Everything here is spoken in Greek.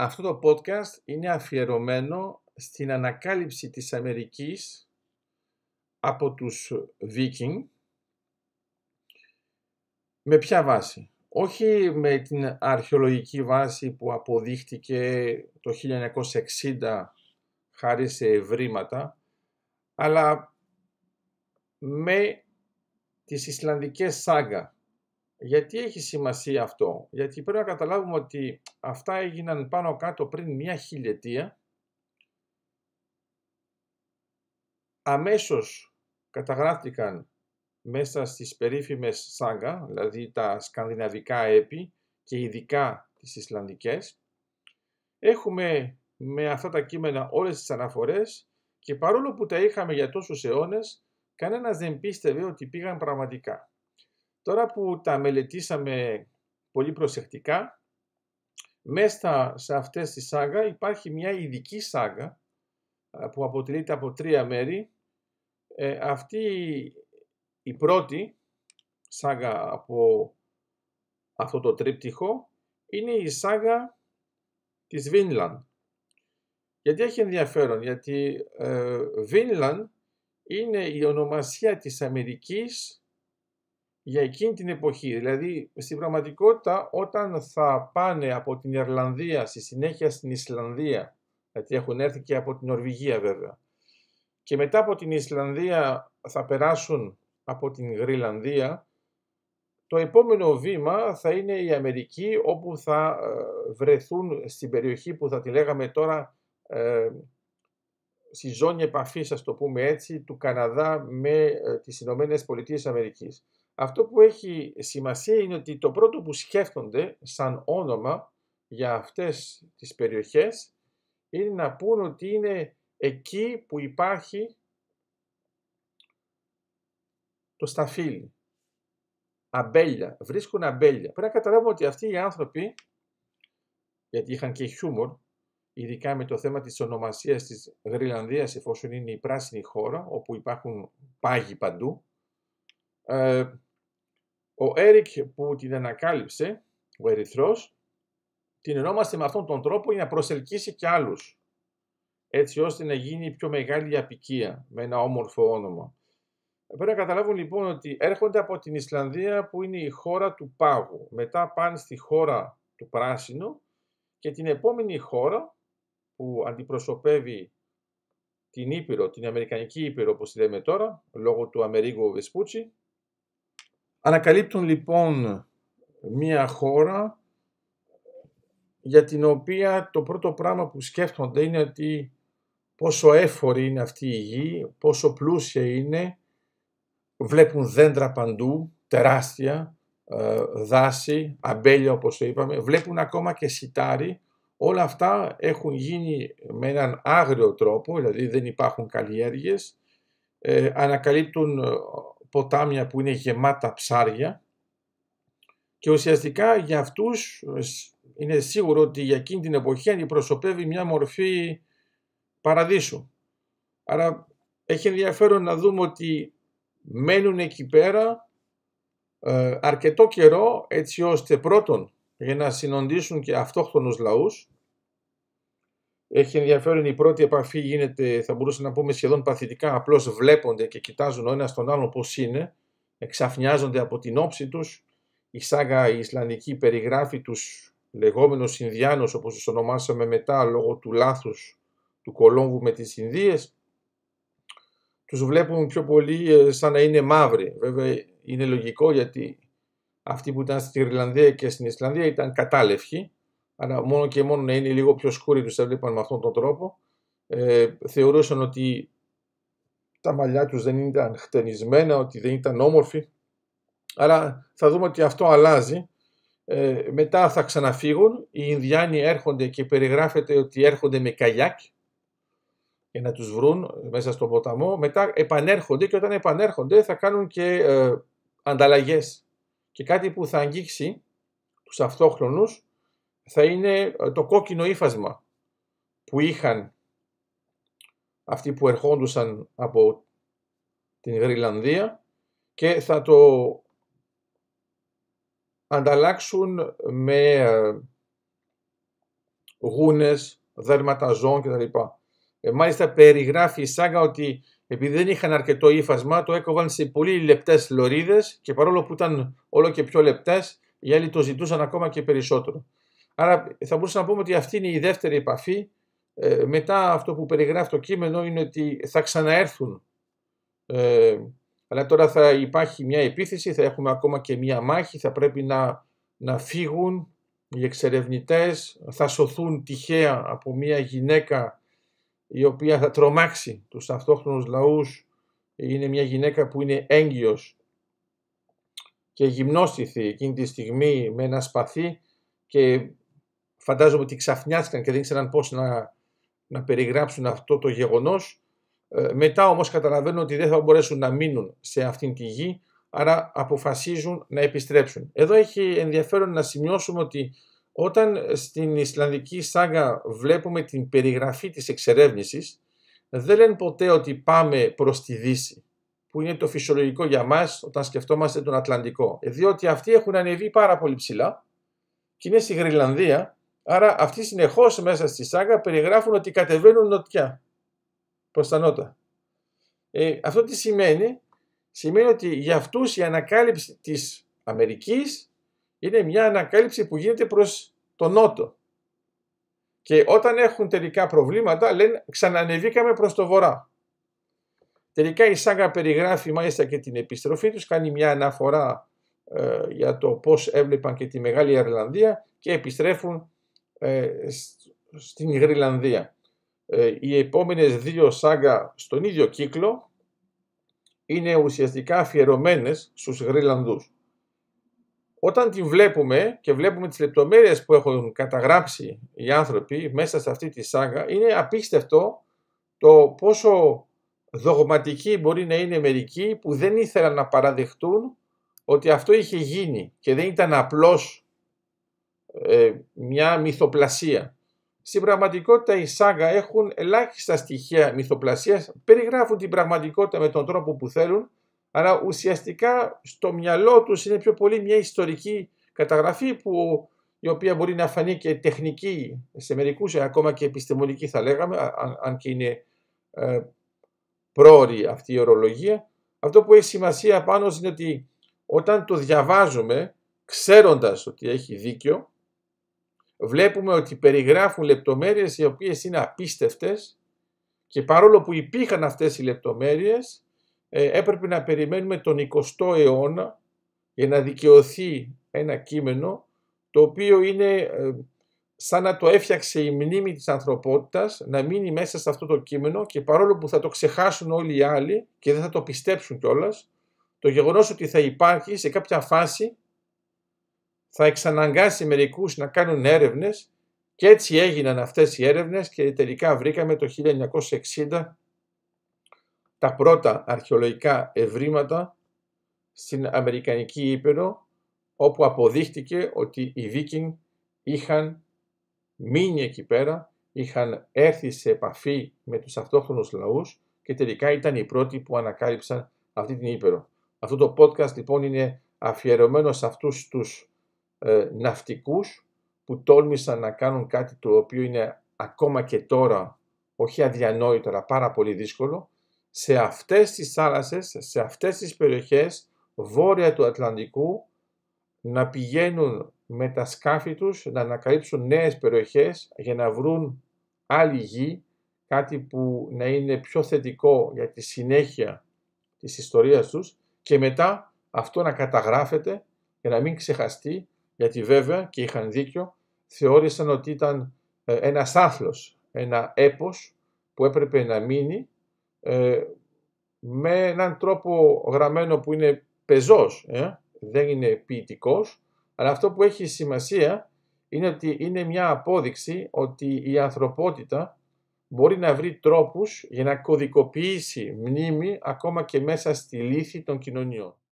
αυτό το podcast είναι αφιερωμένο στην ανακάλυψη της Αμερικής από τους Βίκινγκ Με ποια βάση. Όχι με την αρχαιολογική βάση που αποδείχτηκε το 1960 χάρη σε ευρήματα, αλλά με τις Ισλανδικές σάγκα γιατί έχει σημασία αυτό. Γιατί πρέπει να καταλάβουμε ότι αυτά έγιναν πάνω κάτω πριν μια χιλιετία. Αμέσως καταγράφτηκαν μέσα στις περίφημες σάγκα, δηλαδή τα σκανδιναβικά έπι και ειδικά τις Ισλανδικές. Έχουμε με αυτά τα κείμενα όλες τις αναφορές και παρόλο που τα είχαμε για τόσους αιώνες, κανένας δεν πίστευε ότι πήγαν πραγματικά. Τώρα που τα μελετήσαμε πολύ προσεκτικά, μέσα σε αυτές τη σάγα υπάρχει μια ειδική σάγα που αποτελείται από τρία μέρη. Ε, αυτή η πρώτη σάγα από αυτό το τρίπτυχο είναι η σάγα της Βίνλαν. Γιατί έχει ενδιαφέρον, γιατί ε, Βίνλαν είναι η ονομασία της Αμερικής για εκείνη την εποχή. Δηλαδή, στην πραγματικότητα, όταν θα πάνε από την Ιρλανδία, στη συνέχεια στην Ισλανδία, γιατί έχουν έρθει και από την Νορβηγία βέβαια, και μετά από την Ισλανδία θα περάσουν από την Γρυλανδία, το επόμενο βήμα θα είναι η Αμερική όπου θα ε, βρεθούν στην περιοχή που θα τη λέγαμε τώρα ε, στη ζώνη επαφής, ας το πούμε έτσι, του Καναδά με ε, τις Ηνωμένες Πολιτείες Αμερικής. Αυτό που έχει σημασία είναι ότι το πρώτο που σκέφτονται σαν όνομα για αυτές τις περιοχές είναι να πούν ότι είναι εκεί που υπάρχει το σταφύλι. Αμπέλια. Βρίσκουν αμπέλια. Πρέπει να καταλάβουμε ότι αυτοί οι άνθρωποι, γιατί είχαν και χιούμορ, ειδικά με το θέμα της ονομασίας της Γρυλανδίας, εφόσον είναι η πράσινη χώρα, όπου υπάρχουν πάγοι παντού, ε, ο Έρικ που την ανακάλυψε, ο Ερυθρός, την ενόμαστε με αυτόν τον τρόπο για να προσελκύσει και άλλους, έτσι ώστε να γίνει πιο μεγάλη απικία με ένα όμορφο όνομα. Πρέπει να καταλάβουν λοιπόν ότι έρχονται από την Ισλανδία που είναι η χώρα του πάγου. Μετά πάνε στη χώρα του πράσινου και την επόμενη χώρα που αντιπροσωπεύει την Ήπειρο, την Αμερικανική Ήπειρο όπως λέμε τώρα, λόγω του Αμερίγου Βεσπούτσι, Ανακαλύπτουν λοιπόν μία χώρα για την οποία το πρώτο πράγμα που σκέφτονται είναι ότι πόσο έφορη είναι αυτή η γη, πόσο πλούσια είναι, βλέπουν δέντρα παντού, τεράστια, ε, δάση, αμπέλια όπως το είπαμε, βλέπουν ακόμα και σιτάρι, όλα αυτά έχουν γίνει με έναν άγριο τρόπο, δηλαδή δεν υπάρχουν καλλιέργειες, ε, ανακαλύπτουν ποτάμια που είναι γεμάτα ψάρια και ουσιαστικά για αυτούς είναι σίγουρο ότι για εκείνη την εποχή αντιπροσωπεύει μια μορφή παραδείσου. Άρα έχει ενδιαφέρον να δούμε ότι μένουν εκεί πέρα ε, αρκετό καιρό έτσι ώστε πρώτον για να συνοντήσουν και αυτόχθονους λαούς έχει ενδιαφέρον η πρώτη επαφή γίνεται, θα μπορούσα να πούμε σχεδόν παθητικά, απλώς βλέπονται και κοιτάζουν ο στον τον άλλο πώς είναι, εξαφνιάζονται από την όψη τους. Η σάγα η Ισλανδική περιγράφει τους λεγόμενους Ινδιάνους, όπως τους ονομάσαμε μετά λόγω του λάθους του Κολόμβου με τις Ινδίες. Τους βλέπουν πιο πολύ ε, σαν να είναι μαύροι. Βέβαια είναι λογικό γιατί αυτοί που ήταν στην Ιρλανδία και στην Ισλανδία ήταν κατάλευχοι, αλλά μόνο και μόνο να είναι λίγο πιο σκούροι τους έβλεπαν με αυτόν τον τρόπο. Ε, θεωρούσαν ότι τα μαλλιά τους δεν ήταν χτενισμένα, ότι δεν ήταν όμορφοι. Άρα θα δούμε ότι αυτό αλλάζει. Ε, μετά θα ξαναφύγουν. Οι Ινδιάνοι έρχονται και περιγράφεται ότι έρχονται με καγιάκ για να τους βρουν μέσα στον ποταμό. Μετά επανέρχονται και όταν επανέρχονται θα κάνουν και ε, ανταλλαγές. Και κάτι που θα αγγίξει τους αυτόχρονους θα είναι ε, το κόκκινο ύφασμα που είχαν αυτοί που ερχόντουσαν από την Γρυλανδία και θα το ανταλλάξουν με ε, γούνες, δέρματα ζώων κτλ. Ε, μάλιστα περιγράφει η Σάγκα ότι επειδή δεν είχαν αρκετό ύφασμα το έκοβαν σε πολύ λεπτές λωρίδες και παρόλο που ήταν όλο και πιο λεπτές οι άλλοι το ζητούσαν ακόμα και περισσότερο. Άρα θα μπορούσα να πούμε ότι αυτή είναι η δεύτερη επαφή. Ε, μετά αυτό που περιγράφει το κείμενο είναι ότι θα ξαναέρθουν. Ε, αλλά τώρα θα υπάρχει μια επίθεση, θα έχουμε ακόμα και μια μάχη, θα πρέπει να, να φύγουν οι εξερευνητές, θα σωθούν τυχαία από μια γυναίκα η οποία θα τρομάξει τους αυτόχρονους λαούς. Είναι μια γυναίκα που είναι έγκυος και γυμνώστηθη εκείνη τη στιγμή με ένα σπαθί και φαντάζομαι ότι ξαφνιάστηκαν και δεν ήξεραν πώς να, να περιγράψουν αυτό το γεγονός. Ε, μετά όμως καταλαβαίνουν ότι δεν θα μπορέσουν να μείνουν σε αυτήν τη γη, άρα αποφασίζουν να επιστρέψουν. Εδώ έχει ενδιαφέρον να σημειώσουμε ότι όταν στην Ισλανδική Σάγκα βλέπουμε την περιγραφή της εξερεύνησης, δεν λένε ποτέ ότι πάμε προς τη Δύση, που είναι το φυσιολογικό για μας όταν σκεφτόμαστε τον Ατλαντικό. Ε, διότι αυτοί έχουν ανεβεί πάρα πολύ ψηλά και είναι στη Γρυλανδία Άρα αυτοί συνεχώς μέσα στη σάγα περιγράφουν ότι κατεβαίνουν νοτιά προς τα νότα. Ε, αυτό τι σημαίνει, σημαίνει ότι για αυτούς η ανακάλυψη της Αμερικής είναι μια ανακάλυψη που γίνεται προς το νότο. Και όταν έχουν τελικά προβλήματα λένε ξανανεβήκαμε προς το βορρά. Τελικά η Σάγα περιγράφει μάλιστα και την επιστροφή τους, κάνει μια αναφορά ε, για το πώς έβλεπαν και τη Μεγάλη Ιρλανδία και επιστρέφουν ε, στην Γρυλανδία. Ε, οι επόμενες δύο σάγκα στον ίδιο κύκλο είναι ουσιαστικά αφιερωμένες στους Γρυλανδούς. Όταν την βλέπουμε και βλέπουμε τις λεπτομέρειες που έχουν καταγράψει οι άνθρωποι μέσα σε αυτή τη σάγκα, είναι απίστευτο το πόσο δογματικοί μπορεί να είναι μερικοί που δεν ήθελαν να παραδεχτούν ότι αυτό είχε γίνει και δεν ήταν απλώς ε, μια μυθοπλασία. Στην πραγματικότητα η σάγκα έχουν ελάχιστα στοιχεία μυθοπλασίας, περιγράφουν την πραγματικότητα με τον τρόπο που θέλουν, αλλά ουσιαστικά στο μυαλό τους είναι πιο πολύ μια ιστορική καταγραφή που η οποία μπορεί να φανεί και τεχνική σε μερικούς, ε, ακόμα και επιστημονική θα λέγαμε, αν, και είναι ε, αυτή η ορολογία. Αυτό που έχει σημασία πάνω είναι ότι όταν το διαβάζουμε, ξέροντας ότι έχει δίκιο, βλέπουμε ότι περιγράφουν λεπτομέρειες οι οποίες είναι απίστευτες και παρόλο που υπήρχαν αυτές οι λεπτομέρειες ε, έπρεπε να περιμένουμε τον 20ο αιώνα για να δικαιωθεί ένα κείμενο το οποίο είναι ε, σαν να το έφτιαξε η μνήμη της ανθρωπότητας να μείνει μέσα σε αυτό το κείμενο και παρόλο που θα το ξεχάσουν όλοι οι άλλοι και δεν θα το πιστέψουν κιόλας το γεγονός ότι θα υπάρχει σε κάποια φάση θα εξαναγκάσει μερικούς να κάνουν έρευνες και έτσι έγιναν αυτές οι έρευνες και τελικά βρήκαμε το 1960 τα πρώτα αρχαιολογικά ευρήματα στην Αμερικανική Ήπειρο όπου αποδείχτηκε ότι οι Βίκινγκ είχαν μείνει εκεί πέρα, είχαν έρθει σε επαφή με τους αυτόχθονους λαούς και τελικά ήταν οι πρώτοι που ανακάλυψαν αυτή την Ήπειρο. Αυτό το podcast λοιπόν είναι αφιερωμένο σε αυτούς τους ε, ναυτικούς που τόλμησαν να κάνουν κάτι το οποίο είναι ακόμα και τώρα όχι αδιανόητο αλλά πάρα πολύ δύσκολο σε αυτές τις θάλασσες, σε αυτές τις περιοχές βόρεια του Ατλαντικού να πηγαίνουν με τα σκάφη τους να ανακαλύψουν νέες περιοχές για να βρουν άλλη γη, κάτι που να είναι πιο θετικό για τη συνέχεια της ιστορίας τους και μετά αυτό να καταγράφεται για να μην ξεχαστεί γιατί βέβαια και είχαν δίκιο, θεώρησαν ότι ήταν ε, ένας άθλος, ένα έπος που έπρεπε να μείνει ε, με έναν τρόπο γραμμένο που είναι πεζός, ε, δεν είναι ποιητικός, αλλά αυτό που έχει σημασία είναι ότι είναι μια απόδειξη ότι η ανθρωπότητα μπορεί να βρει τρόπους για να κωδικοποιήσει μνήμη ακόμα και μέσα στη λύθη των κοινωνιών.